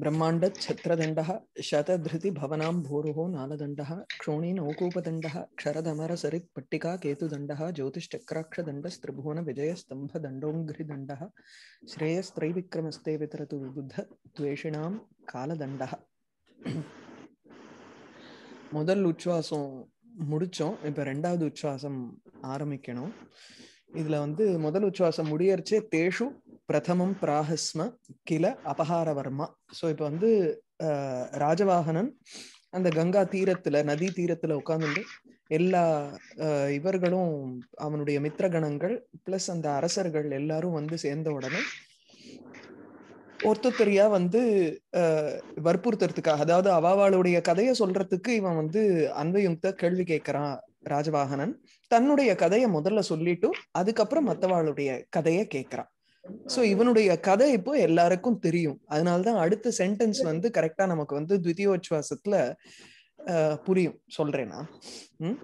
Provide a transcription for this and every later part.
బ్రహ్మాండ ఛత్రదండ శతధృతి భవనాం భూరుహో నాలదండ క్షోణి నౌకూపదండ క్షరధమర సరిత్ పట్టికా కేతుదండ జ్యోతిష్చక్రాక్షదండ స్త్రిభువన విజయస్తంభదండోంఘ్రిదండ శ్రేయస్త్రైవిక్రమస్తే వితరతు విబుద్ధ ద్వేషిణాం కాలదండ முதல் ఉచ్ఛ్వాసం முடித்தோம் இப்போ రెండవది ఉచ్ఛ్వాసం ఆరంభికణం இதில் வந்து முதல் ఉచ్ఛ్వాసం ముడియర్చే తేషు பிரதமம் பிராகஸ்ம கில அபகாரவர்மா ஸோ இப்போ வந்து ராஜவாகனன் அந்த கங்கா தீரத்துல நதி தீரத்துல உட்கார்ந்து எல்லா இவர்களும் அவனுடைய மித்திரகணங்கள் பிளஸ் அந்த அரசர்கள் எல்லாரும் வந்து சேர்ந்த உடனே ஒருத்தரியா வந்து வற்புறுத்துறதுக்காக அதாவது அவாவாளுடைய கதையை சொல்றதுக்கு இவன் வந்து அன்பயுங்க கேள்வி கேட்கிறான் ராஜவாகனன் தன்னுடைய கதையை முதல்ல சொல்லிட்டு அதுக்கப்புறம் மத்தவாளுடைய கதையை கேட்கிறான் சோ இவனுடைய கதை இப்போ எல்லாருக்கும் தெரியும் அதனாலதான் அடுத்த சென்டென்ஸ் வந்து கரெக்டா நமக்கு வந்து துவிதீயோச்சுவாசத்துல புரியும் சொல்றேனா ம்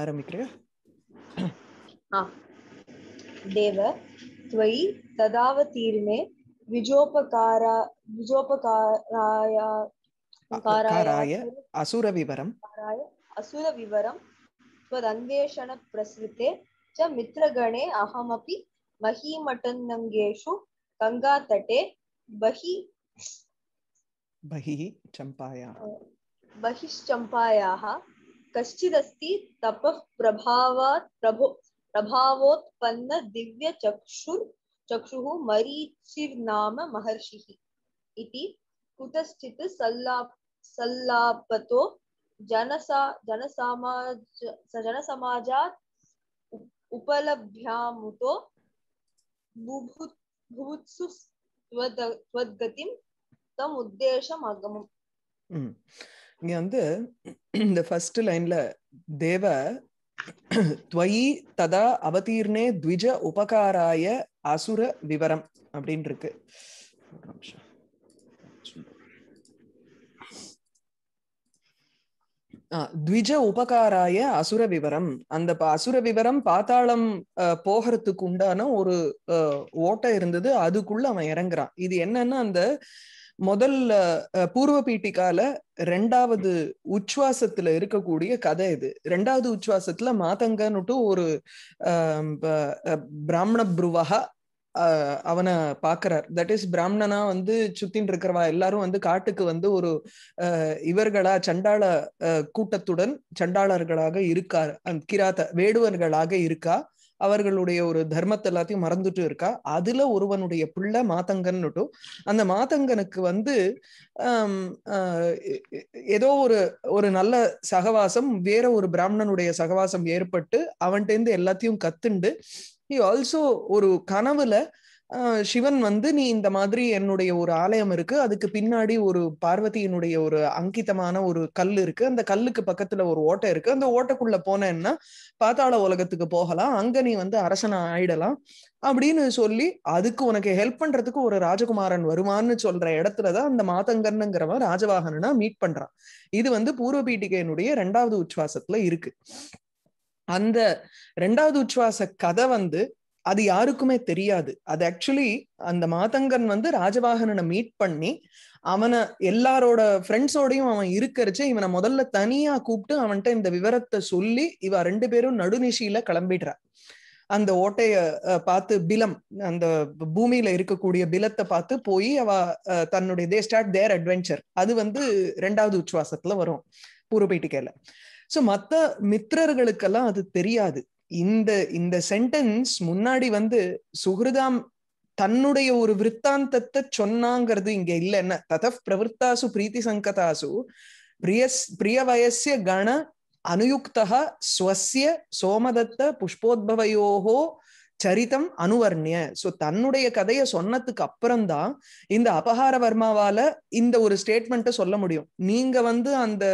ஆரம்பிக்கிறியா தேவ त्वयि तदावतीर्णे विजोपकारा विजोपकाराय असुरविवरम् असुरविवरं त्वदन्वेषणप्रसृते च मित्रगणे अहमपि मही गंगा तटे बही बही चंपाया बहिः चंपाया हा कष्टिदस्ति तपः प्रभावात् प्रभो दिव्य प्रभावोत्पन्नदिव्यचक्षुर् चक्षुः मरीचिर्नाम महर्षिः इति कुतश्चित् सल्लाप सल्लापतो जनसा जनसमाज जनसमाजात् उपलभ्यामुतो புபுத்சு ஸ்வத்கதிம் தம் உத்தேசம் அகமம் இங்க வந்து இந்த ஃபர்ஸ்ட் லைன்ல தேவ துவயி ததா அவதீர்ணே த்விஜ உபகாராய அசுர விவரம் அப்படின்னு இருக்கு த்விஜ உபகாராய அசுர விவரம் அந்த அசுர விவரம் பாத்தாளம் போகிறதுக்கு உண்டான ஒரு ஓட்டம் இருந்தது அதுக்குள்ள அவன் இறங்குறான் இது என்னன்னா அந்த முதல்ல பூர்வ பீட்டிக்கால ரெண்டாவது உச்சுவாசத்துல இருக்கக்கூடிய கதை இது ரெண்டாவது உச்சுவாசத்துல மாதங்கன்னுட்டு ஒரு பிராமண புருவகா அவனை பாக்குறார் தட் இஸ் பிராமணனா வந்து சுத்தின்னு இருக்கிறவா எல்லாரும் வந்து காட்டுக்கு வந்து ஒரு இவர்களா சண்டாள கூட்டத்துடன் சண்டாளர்களாக இருக்கா கிராத வேடுவர்களாக இருக்கா அவர்களுடைய ஒரு தர்மத்தை எல்லாத்தையும் மறந்துட்டு இருக்கா அதுல ஒருவனுடைய புள்ள மாத்தங்கன்னுட்டும் அந்த மாத்தங்கனுக்கு வந்து ஏதோ ஒரு ஒரு நல்ல சகவாசம் வேற ஒரு பிராமணனுடைய சகவாசம் ஏற்பட்டு அவன்கிட்ட இருந்து எல்லாத்தையும் கத்துண்டு ஹி ஆல்சோ ஒரு கனவுல சிவன் வந்து நீ இந்த மாதிரி என்னுடைய ஒரு ஆலயம் இருக்கு அதுக்கு பின்னாடி ஒரு பார்வதியினுடைய ஒரு அங்கிதமான ஒரு கல் இருக்கு அந்த கல்லுக்கு பக்கத்துல ஒரு ஓட்டை இருக்கு அந்த ஓட்டைக்குள்ள போனேன்னா பாத்தாள உலகத்துக்கு போகலாம் அங்க நீ வந்து அரசனை ஆயிடலாம் அப்படின்னு சொல்லி அதுக்கு உனக்கு ஹெல்ப் பண்றதுக்கு ஒரு ராஜகுமாரன் வருவான்னு சொல்ற இடத்துலதான் அந்த மாதங்கன்னுங்கிறவன் ராஜவாகனா மீட் பண்றான் இது வந்து பூர்வ பீட்டிகையினுடைய ரெண்டாவது உச்சுவாசத்துல இருக்கு அந்த ரெண்டாவது உச்சுவாச கதை வந்து அது யாருக்குமே தெரியாது அது ஆக்சுவலி அந்த மாதங்கன் வந்து ராஜவாகனனை மீட் பண்ணி அவனை எல்லாரோட ஃப்ரெண்ட்ஸோடையும் அவன் இருக்கிறச்சு இவனை முதல்ல தனியா கூப்பிட்டு அவன்கிட்ட இந்த விவரத்தை சொல்லி இவ ரெண்டு பேரும் நடுநிஷியில கிளம்பிடுறா அந்த ஓட்டைய பார்த்து பிலம் அந்த பூமியில இருக்கக்கூடிய பிலத்தை பார்த்து போய் அவ தன்னுடைய தே ஸ்டார்ட் தேர் அட்வென்ச்சர் அது வந்து ரெண்டாவது உச்சுவாசத்துல வரும் பூர்வபேட்டிக்கையில ஸோ மத்த மித்திரர்களுக்கெல்லாம் அது தெரியாது இந்த இந்த சென்டென்ஸ் முன்னாடி வந்து சுகிருதாம் தன்னுடைய ஒரு விற்த்தாந்தத்தை சொன்னாங்கிறது இங்க இல்ல என்ன ததப் பிரவருத்தாசு பிரீத்தி சங்கதாசு பிரியஸ் வயசிய கண அனுயுக்தா ஸ்வசிய சோமதத்த புஷ்போத்பவையோகோ சரிதம் அனுவர்ணிய சோ தன்னுடைய கதையை சொன்னதுக்கு அப்புறம்தான் இந்த அபகார வர்மாவால இந்த ஒரு ஸ்டேட்மெண்ட்டை சொல்ல முடியும் நீங்க வந்து அந்த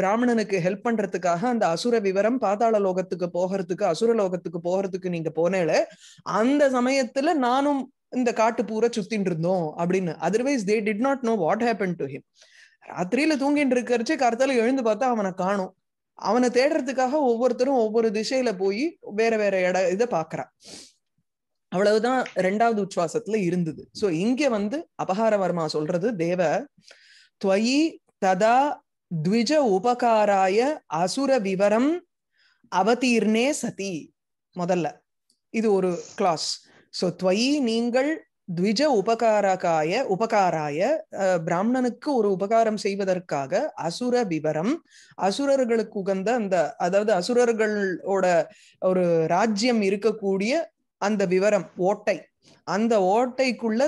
பிராமணனுக்கு ஹெல்ப் பண்றதுக்காக அந்த அசுர விவரம் பாதாள லோகத்துக்கு போகிறதுக்கு அசுர லோகத்துக்கு போகிறதுக்கு நீங்க போனேல அந்த சமயத்துல நானும் இந்த காட்டு பூரா சுத்தின் இருந்தோம் அப்படின்னு otherwise they did not know what happen to him ராத்திரியில தூங்கிட்டு இருக்கிறச்சே கருத்தால எழுந்து பார்த்தா அவனை காணும் அவனை தேடுறதுக்காக ஒவ்வொருத்தரும் ஒவ்வொரு திசையில போய் வேற வேற இட இதை பாக்குறான் அவ்வளவுதான் ரெண்டாவது உச்சுவாசத்துல இருந்தது சோ இங்க வந்து அபகாரவர்மா சொல்றது தேவ துவயி ததா த்விஜ உபகாராய அசுர விவரம் அவதீர்ணே சதி முதல்ல இது ஒரு கிளாஸ் சோ துவயி நீங்கள் த்விஜ உபகாரகாய உபகாராய பிராமணனுக்கு ஒரு உபகாரம் செய்வதற்காக அசுர விவரம் அசுரர்களுக்கு உகந்த அந்த அதாவது அசுரர்களோட ஒரு ராஜ்யம் இருக்கக்கூடிய அந்த விவரம் ஓட்டை அந்த ஓட்டைக்குள்ள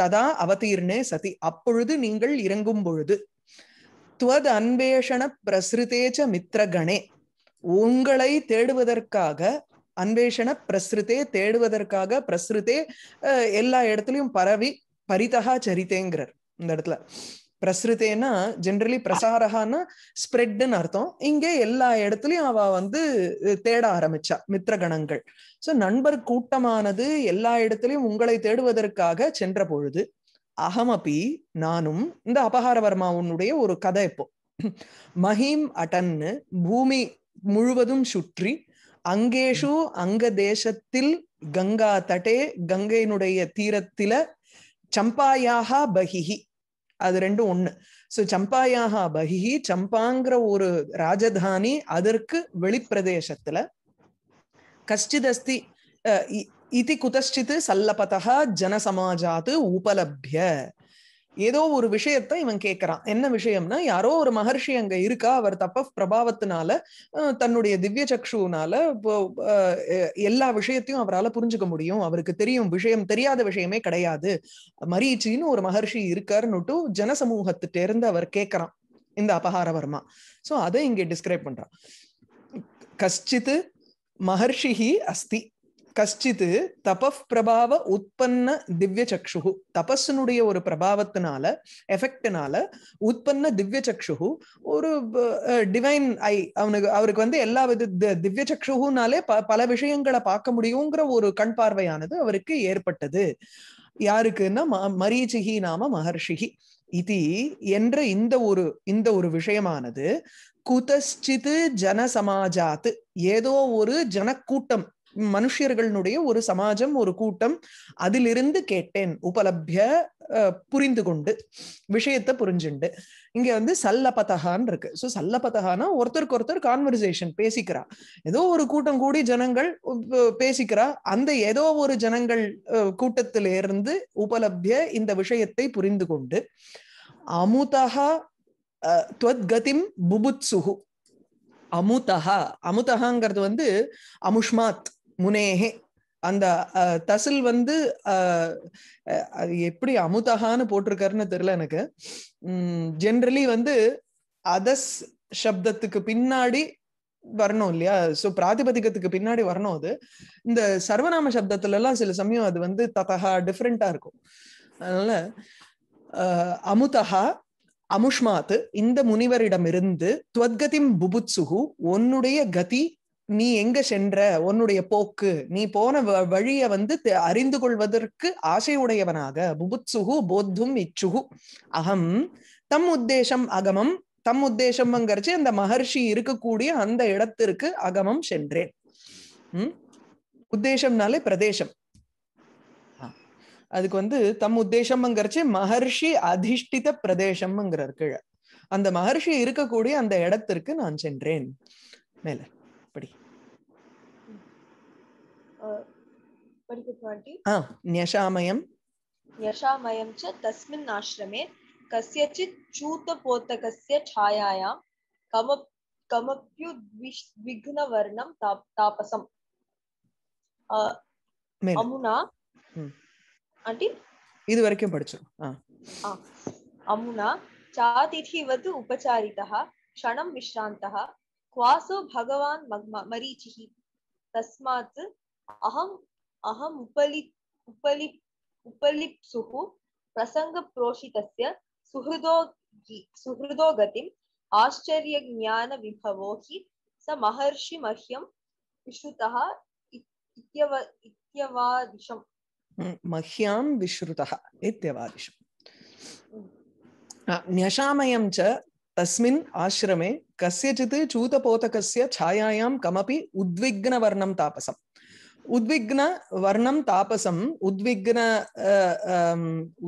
ததா அவதீர்ணே சதி அப்பொழுது நீங்கள் இறங்கும் பொழுது துவத் அன்வேஷண பிரசிருதேச்ச மித்ரகணே உங்களை தேடுவதற்காக அன்வேஷண பிரசுத்தே தேடுவதற்காக பிரசுத்தே எல்லா இடத்துலயும் பரவி பரிதகா சரித்தேங்கிறார் இந்த இடத்துல பிரசுத்தேன்னா ஜென்ரலி பிரசாரகான்னா ஸ்ப்ரெட்னு அர்த்தம் இங்கே எல்லா இடத்துலயும் அவ வந்து தேட ஆரம்பிச்சா மித்திர கணங்கள் சோ நண்பர் கூட்டமானது எல்லா இடத்துலயும் உங்களை தேடுவதற்காக சென்ற பொழுது அகமபி நானும் இந்த அபகாரவர்மாவுனுடைய ஒரு கதை இப்போ மஹீம் அட்டன்னு பூமி முழுவதும் சுற்றி அங்கேஷு அங்க தேசத்தில் கங்கா தட்டே கங்கையினுடைய தீரத்தில சம்பாயாக பகிஹி அது ரெண்டும் ஒண்ணு சோ சம்பாயாக பகிஹி சம்பாங்கிற ஒரு ராஜதானி அதற்கு வெளிப்பிரதேசத்துல கஷ்டிதஸ்தி இது குதஷ்டித்து சல்லபதா ஜனசமாஜாத்து உபலப்ய ஏதோ ஒரு விஷயத்த இவன் கேட்கறான் என்ன விஷயம்னா யாரோ ஒரு மகர்ஷி அங்க இருக்கா அவர் தப்ப பிரபாவத்தினால தன்னுடைய திவ்ய சக்ஷுனால எல்லா விஷயத்தையும் அவரால் புரிஞ்சுக்க முடியும் அவருக்கு தெரியும் விஷயம் தெரியாத விஷயமே கிடையாது மரீச்சின்னு ஒரு மகர்ஷி இருக்காருன்னுட்டு ஜனசமூகத்துட்டு இருந்து அவர் கேட்கறான் இந்த அபகாரவர்மா சோ அதை இங்கே டிஸ்கிரைப் பண்றான் கஷ்டித்து மகர்ஷிஹி அஸ்தி கஷ்டித்து தபிரபாவ பிரபாவ உற்பத்த திவ்ய சக்ஷு தபஸனுடைய ஒரு பிரபாவத்தினால எஃபெக்ட்னால உற்பத்த திவ்ய சக்ஷு ஒரு டிவைன் ஐ அவனுக்கு அவருக்கு வந்து எல்லா வித திவ்ய சக்ஷுனாலே ப பல விஷயங்களை பார்க்க முடியுங்கிற ஒரு கண் பார்வையானது அவருக்கு ஏற்பட்டது யாருக்குன்னா மரீச்சிகி நாம மகர்ஷிகி இது என்ற இந்த ஒரு இந்த ஒரு விஷயமானது ஜன ஜனசமாஜாத்து ஏதோ ஒரு ஜனக்கூட்டம் மனுஷியர்களுடைய ஒரு சமாஜம் ஒரு கூட்டம் அதிலிருந்து கேட்டேன் உபலப்ய புரிந்து கொண்டு விஷயத்த புரிஞ்சுண்டு இங்க வந்து சல்லபதகான் இருக்கு ஸோ சல்லபதகானா ஒருத்தருக்கு ஒருத்தர் கான்வர்சேஷன் பேசிக்கிறா ஏதோ ஒரு கூட்டம் கூடி ஜனங்கள் பேசிக்கிறா அந்த ஏதோ ஒரு ஜனங்கள் கூட்டத்திலிருந்து உபலப்ய இந்த விஷயத்தை புரிந்து கொண்டு அமுதா துவத்கதிம் புபுத்சுகு அமுதஹா அமுதஹாங்கிறது வந்து அமுஷ்மாத் முனேகே அந்த தசில் வந்து அது எப்படி அமுதகான்னு போட்டிருக்காருன்னு தெரியல எனக்கு ஜென்ரலி வந்து அதஸ் சப்தத்துக்கு பின்னாடி வரணும் இல்லையா ஸோ பிராதிபதிகத்துக்கு பின்னாடி வரணும் அது இந்த சர்வநாம சப்தத்துல எல்லாம் சில சமயம் அது வந்து ததஹா டிஃப்ரெண்டா இருக்கும் அதனால அமுதஹா அமுஷ்மாத் இந்த முனிவரிடமிருந்து துவத்கதிம் புபுத்சுகு உன்னுடைய கதி நீ எங்க சென்ற உன்னுடைய போக்கு நீ போன வழிய வந்து அறிந்து கொள்வதற்கு ஆசை உடையவனாக புபுத்சுகு போத்தும் இச்சுகு அகம் தம் உத்தேசம் அகமம் தம் உத்தேசம்ங்கிறச்சு அந்த மகர்ஷி இருக்கக்கூடிய அந்த இடத்திற்கு அகமம் சென்றேன் உம் உத்தேசம்னாலே பிரதேசம் அதுக்கு வந்து தம் உத்தேசம்ங்கிறச்சு மகர்ஷி அதிஷ்டித பிரதேசம்ங்கிறார் கீழே அந்த மகர்ஷி இருக்கக்கூடிய அந்த இடத்திற்கு நான் சென்றேன் மேல न्यषामयं न्यषामयं च तस्मिन् आश्रमे कस्यचित् चूतपोतकस्य छायायां कम कमप्युद्विघ्नवर्णं तापसम् அமுனா ஆண்டி இது வரைக்கும் படிச்சோம் அமுனா சாதிதிவது உபச்சாரிதः क्षणं विश्रान्तः क्वासो भगवान् मरीचिः तस्मात् अहम अहम उपलि उपलि उपलिप्सुः प्रसङ्गप्रोषितस्य सुहृदो सुहृदो गतिम् आश्चर्यज्ञानविभवो हि स महर्षिमह्यं विश्रुतः इत्यव इत्यवादिशम् मह्यां विश्रुतः न्यशामयं च तस्मिन् आश्रमे कस्यचित् चूतपोतकस्य छायायां कमपि उद्विग्नवर्णं तापसम् உத்விக்ன வர்ணம் தாபசம் உத்விக்ன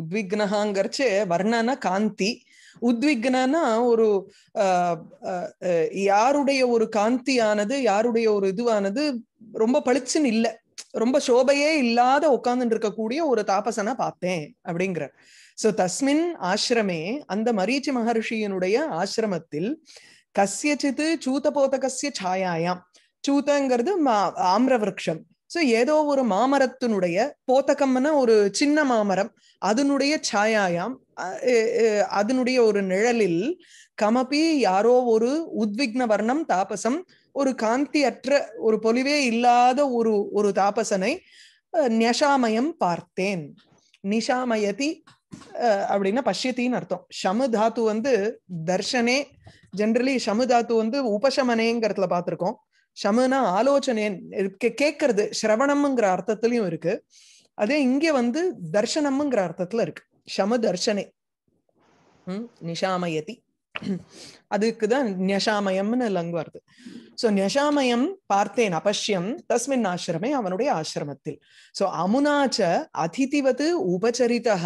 உத்விக்னஹாங்கிறச்சு வர்ணனா காந்தி உத்விக்னா ஒரு யாருடைய ஒரு காந்தியானது யாருடைய ஒரு இதுவானது ரொம்ப பளிச்சுன்னு இல்லை ரொம்ப சோபையே இல்லாத உட்கார்ந்துட்டு இருக்கக்கூடிய ஒரு தாபசனா பார்த்தேன் அப்படிங்கிறார் சோ தஸ்மின் ஆசிரமே அந்த மரீச்சி மகர்ஷியினுடைய ஆசிரமத்தில் கசியச்சித்து கசிய சாயாயாம் சூத்தங்கிறது ஆம்ரவருஷம் சோ ஏதோ ஒரு மாமரத்தினுடைய போத்தகம்னா ஒரு சின்ன மாமரம் அதனுடைய சாயாயாம் அதனுடைய ஒரு நிழலில் கமபி யாரோ ஒரு உத்விக்ன வர்ணம் தாபசம் ஒரு காந்தி அற்ற ஒரு பொலிவே இல்லாத ஒரு ஒரு தாபசனை நியஷாமயம் பார்த்தேன் நிஷாமயதி அப்படின்னா பஷ்யத்தின்னு அர்த்தம் ஷமு தாத்து வந்து தர்ஷனே ஜென்ரலி ஷமு தாத்து வந்து உபசமனேங்கிறதுல பார்த்திருக்கோம் சமனா ஆலோசனை கேட்கறது சிரவணம்ங்கிற அர்த்தத்திலையும் இருக்கு அதே இங்கே வந்து தர்ஷனம்ங்கிற அர்த்தத்துல இருக்கு சம தர்ஷனே உம் நிஷாமயதி அதுக்குதான் நியஷாமயம்னு லங் வருது சோ நியசாமயம் பார்த்தேன் அபஷ்யம் தஸ்மின் ஆசிரமே அவனுடைய ஆசிரமத்தில் சோ அமுனாச்ச அதிதிவது உபச்சரிதா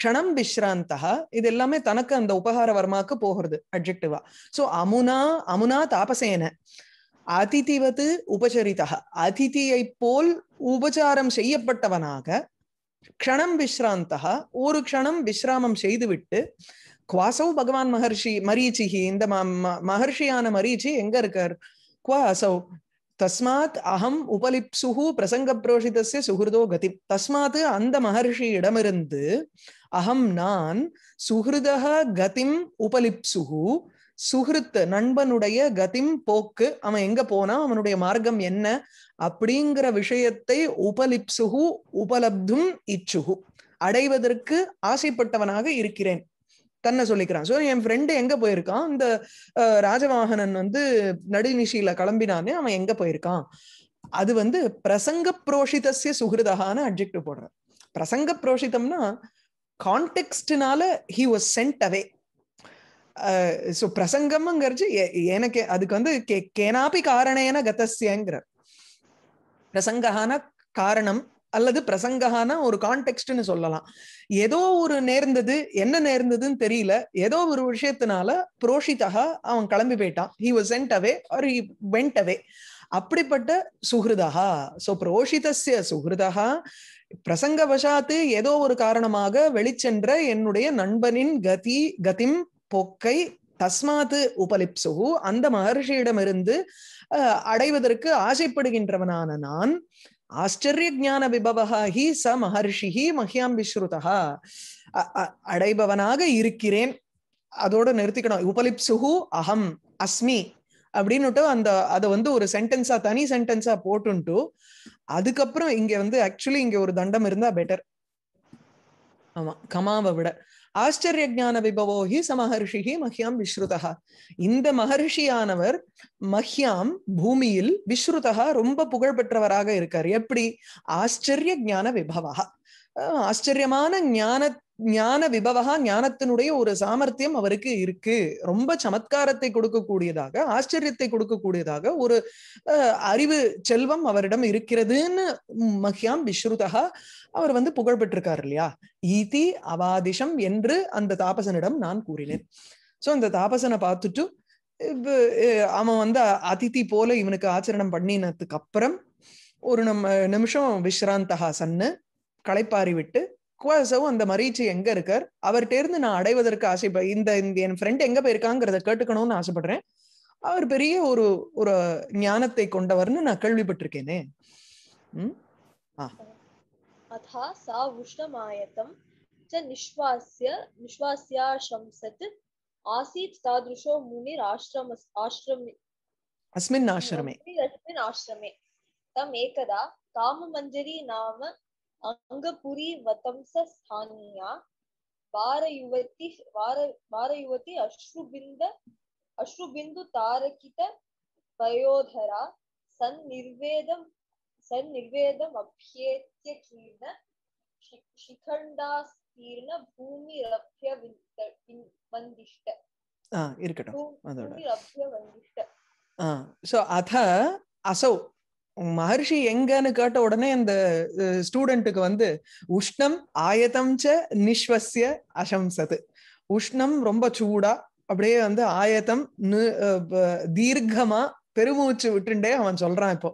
க்ஷணம் விஸ்ராந்தா இது எல்லாமே தனக்கு அந்த உபகார வர்மாக்கு போகிறது அப்ஜெக்டிவா சோ அமுனா அமுனா தாபசேன அதிதிவது உபசரிதா அதிதியை போல் உபச்சாரம் செய்யப்பட்டவனாக க்ஷணம் விஸ்ராந்தா ஒரு க்ஷணம் விஸ்ராமம் செய்துவிட்டு குவாசவ் பகவான் மகர்ஷி மரீச்சிஹி இந்த மகர்ஷியான மரீச்சி எங்க இருக்கார் குவாசவ் தஸ்மாத் அகம் உபலிப்சுகு பிரசங்க புரோஷிதஸ்ய சுகிருதோ கதி தஸ்மாத் அந்த மகர்ஷியிடமிருந்து அகம் நான் சுகிருதக கதிம் உபலிப்சுகு சுகிருத்து நண்பனுடைய கதிம் போக்கு அவன் எங்க போனா அவனுடைய மார்க்கம் என்ன அப்படிங்கிற விஷயத்தை உபலிப்சுகு உபலப்தும் இச்சுகு அடைவதற்கு ஆசைப்பட்டவனாக இருக்கிறேன் தன்னை சொல்லிக்கிறான் ஸோ என் ஃப்ரெண்டு எங்க போயிருக்கான் இந்த ராஜவாகனன் வந்து நடுநிசியில கிளம்பினானே அவன் எங்க போயிருக்கான் அது வந்து பிரசங்க புரோஷிதசிய சுகிருதகான அப்ஜெக்டிவ் போடுறான் பிரசங்க புரோஷிதம்னா கான்டெக்ட்னால he was sent away so பிரசங்கம்ங்கிறது எனக்கு அதுக்கு வந்து கே கேனாபி காரணேன கதசியங்கிற பிரசங்கான காரணம் அல்லது பிரசங்கான ஒரு கான்டெக்ட்னு சொல்லலாம் ஏதோ ஒரு நேர்ந்தது என்ன நேர்ந்ததுன்னு தெரியல ஏதோ ஒரு விஷயத்தினால புரோஷிதா அவன் கிளம்பி போயிட்டான் he was sent away or he went away அப்படிப்பட்ட சுகிருதா சோ சுகிருதா சுஹிருதா வசாத்து ஏதோ ஒரு காரணமாக வெளிச்சென்ற என்னுடைய நண்பனின் கதி கதிம் போக்கை தஸ்மாத்து உபலிப்சுகு அந்த மகர்ஷியிடமிருந்து அடைவதற்கு ஆசைப்படுகின்றவனான நான் ஆச்சரிய ஜான விபவஹி ச மகர்ஷிஹி மஹியாம் விஸ்ருதா அடைபவனாக இருக்கிறேன் அதோட நிறுத்திக்கணும் உபலிப்சுகு அகம் அஸ்மி அப்படின்னுட்டு அந்த அதை வந்து ஒரு சென்டென்ஸா தனி சென்டென்ஸா போட்டுன்ட்டு அதுக்கப்புறம் இங்க வந்து ஆக்சுவலி இங்க ஒரு தண்டம் இருந்தா பெட்டர் ஆமா கமாவை விட ஆச்சரிய ஜான விபவோஹி சமஹர்ஷிகி மஹ்யாம் விஸ்ருதா இந்த மகர்ஷியானவர் மஹ்யாம் பூமியில் விஸ்ருதா ரொம்ப புகழ்பெற்றவராக இருக்கார் எப்படி ஆச்சரிய ஜான விபவா ஆச்சரியமான ஞான ஞான விபவகா ஞானத்தினுடைய ஒரு சாமர்த்தியம் அவருக்கு இருக்கு ரொம்ப சமத்காரத்தை கொடுக்கக்கூடியதாக ஆச்சரியத்தை கொடுக்கக்கூடியதாக ஒரு அறிவு செல்வம் அவரிடம் இருக்கிறதுன்னு மஹ்யாம் விஸ்ருதகா அவர் வந்து புகழ் இல்லையா ஈதி அவாதிஷம் என்று அந்த தாபசனிடம் நான் கூறினேன் சோ இந்த தாபசனை பார்த்துட்டு அவன் வந்து அதிதி போல இவனுக்கு ஆச்சரணம் பண்ணினதுக்கு அப்புறம் ஒரு நம்ம நிமிஷம் விஸ்ராந்தகா சன்னு களைப்பாரி விட்டு குவாசவ் அந்த மரீச்சி எங்க இருக்கார் அவர்கிட்ட இருந்து நான் அடைவதற்கு ஆசைப்ப இந்த என் ஃப்ரெண்ட் எங்க போயிருக்காங்கிறத கேட்டுக்கணும்னு ஆசைப்படுறேன் அவர் பெரிய ஒரு ஒரு ஞானத்தை கொண்டவர்னு நான் கேள்விப்பட்டிருக்கேனே அத்தா சா உஷ்ணமாயத்தம் ச நிஷ்வாசிய நிஷ்வாசியாசம்சத் ஆசீத் தாதுஷோ முனிர் ஆஷ்ரம ஆஷ்ரமி அஸ்மின் ஆஷ்ரமே அஸ்மின் ஆஷ்ரமே தம் ஏகதா காமமஞ்சரி நாம ಅಂಗಪುರಿ ವತಂಸ ಸ್ಥಾನೀಯ ವಾರಯುವತಿ ವಾರ ವಾರಯುವತಿ ಅಶ್ರುಬಿಂದ ಅಶ್ರುಬಿಂದು ತಾರಕಿತ ಪಯೋಧರ ಸನ್ ನಿರ್ವೇದಂ ಸನ್ ನಿರ್ವೇದಂ ಅಭ್ಯೇತ್ಯ ಕೀರ್ಣ ಶಿಖಂಡಾಸ್ತೀರ್ಣ ಭೂಮಿ ರಭ್ಯ ವಂದಿಷ್ಟ இருக்கட்டும் அதோட ஸோ அத அசௌ மகர்ஷி எங்கன்னு கேட்ட உடனே இந்த ஸ்டூடெண்ட்டுக்கு வந்து உஷ்ணம் ஆயதம் ச நிஸ்வசிய அசம்சது உஷ்ணம் ரொம்ப சூடா அப்படியே வந்து ஆயத்தம் தீர்க்கமா பெருமூச்சு விட்டுண்டே அவன் சொல்றான் இப்போ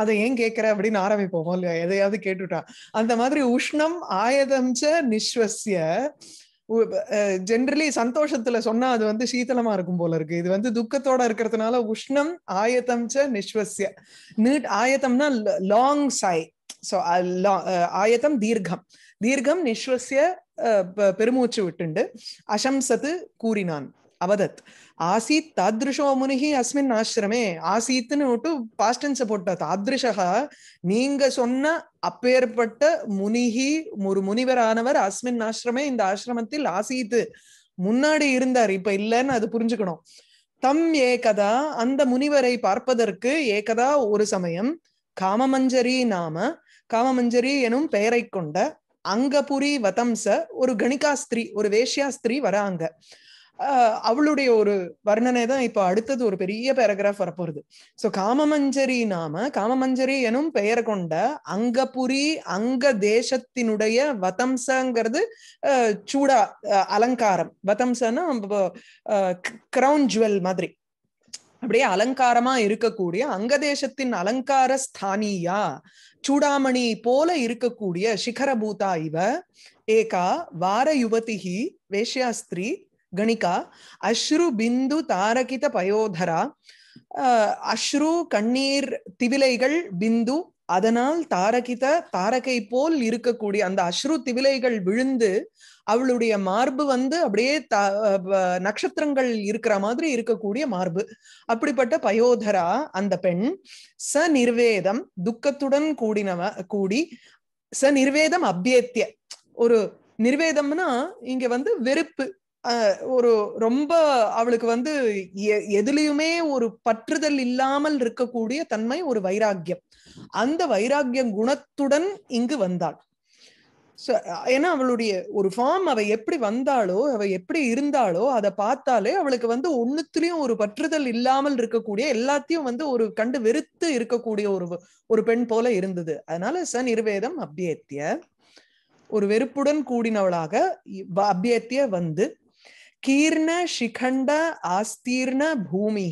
அதை ஏன் கேட்கிற அப்படின்னு ஆரம்பிப்போம் இல்லையா எதையாவது கேட்டுட்டான் அந்த மாதிரி உஷ்ணம் ஆயதம் ச நிஸ்வசிய ஜென்ரலி சந்தோஷத்துல சொன்னா அது வந்து சீத்தளமா இருக்கும் போல இருக்கு இது வந்து துக்கத்தோட இருக்கிறதுனால உஷ்ணம் ஆயத்தம் ச நிஸ்வசிய நீட் ஆயத்தம்னா லாங் சாய் சோ ஆயத்தம் தீர்க்கம் தீர்க்கம் நிஸ்வசிய பெருமூச்சு விட்டுண்டு அசம்சத்து கூறினான் அவதத் ஆசீத் తాదృశో முனிகி அஸ்மின் ஆசிரமே ஆசீத்னு விட்டு பாஸ்டன்ஸ் போட்ட தாதிருஷா நீங்க சொன்ன அப்பேற்பட்ட முனிகி ஒரு முனிவரானவர் அஸ்மின் ஆசிரமே இந்த ஆசிரமத்தில் ஆசீத் முன்னாடி இருந்தார் இப்ப இல்லைன்னு அது புரிஞ்சுக்கணும் தம் ஏகதா அந்த முனிவரை பார்ப்பதற்கு ஏகதா ஒரு சமயம் காமமஞ்சரி நாம காமமஞ்சரி எனும் பெயரை கொண்ட அங்கபுரி வதம்ச ஒரு கணிகாஸ்திரி ஒரு வேஷ்யாஸ்திரி வராங்க அவளுடைய ஒரு வர்ணனை தான் இப்ப அடுத்தது ஒரு பெரிய பேராகிராஃப் வரப்போறது சோ காமமஞ்சரி நாம காமமஞ்சரி எனும் பெயர் கொண்ட அங்கபுரி அங்க தேசத்தினுடைய வதம்சங்கிறது சூடா அலங்காரம் வதம்சன்னா கிரவுன் ஜுவல் மாதிரி அப்படியே அலங்காரமா இருக்கக்கூடிய அங்க தேசத்தின் அலங்கார ஸ்தானியா சூடாமணி போல இருக்கக்கூடிய சிகரபூதா இவ ஏகா வார யுவதிகி வேஷ்யாஸ்திரி ಗಣಿಕ பிந்து தாரகித ತಾರಕಿತ ಪಯೋಧರ அஸ்ரு கண்ணீர் திவிலைகள் பிந்து அதனால் தாரகித தாரகை போல் இருக்கக்கூடிய அந்த அஸ்ரு திவிலைகள் விழுந்து அவளுடைய மார்பு வந்து அப்படியே த நட்சத்திரங்கள் இருக்கிற மாதிரி இருக்கக்கூடிய மார்பு அப்படிப்பட்ட பயோதரா அந்த பெண் ச நிர்வேதம் துக்கத்துடன் கூடினவ கூடி ச நிர்வேதம் அபியத்திய ஒரு நிர்வேதம்னா இங்க வந்து வெறுப்பு ஒரு ரொம்ப அவளுக்கு வந்து எதுலையுமே ஒரு பற்றுதல் இல்லாமல் இருக்கக்கூடிய தன்மை ஒரு வைராக்கியம் அந்த வைராக்கிய குணத்துடன் இங்கு வந்தாள் ஏன்னா அவளுடைய ஒரு ஃபார்ம் அவ எப்படி வந்தாளோ அவ எப்படி இருந்தாளோ அதை பார்த்தாலே அவளுக்கு வந்து ஒன்னுத்திலயும் ஒரு பற்றுதல் இல்லாமல் இருக்கக்கூடிய எல்லாத்தையும் வந்து ஒரு கண்டு வெறுத்து இருக்கக்கூடிய ஒரு ஒரு பெண் போல இருந்தது அதனால ச நிர்வேதம் அபியேத்திய ஒரு வெறுப்புடன் கூடினவளாக அபியத்திய வந்து கீர்ண சிகண்ட ஆஸ்தீர்ண பூமி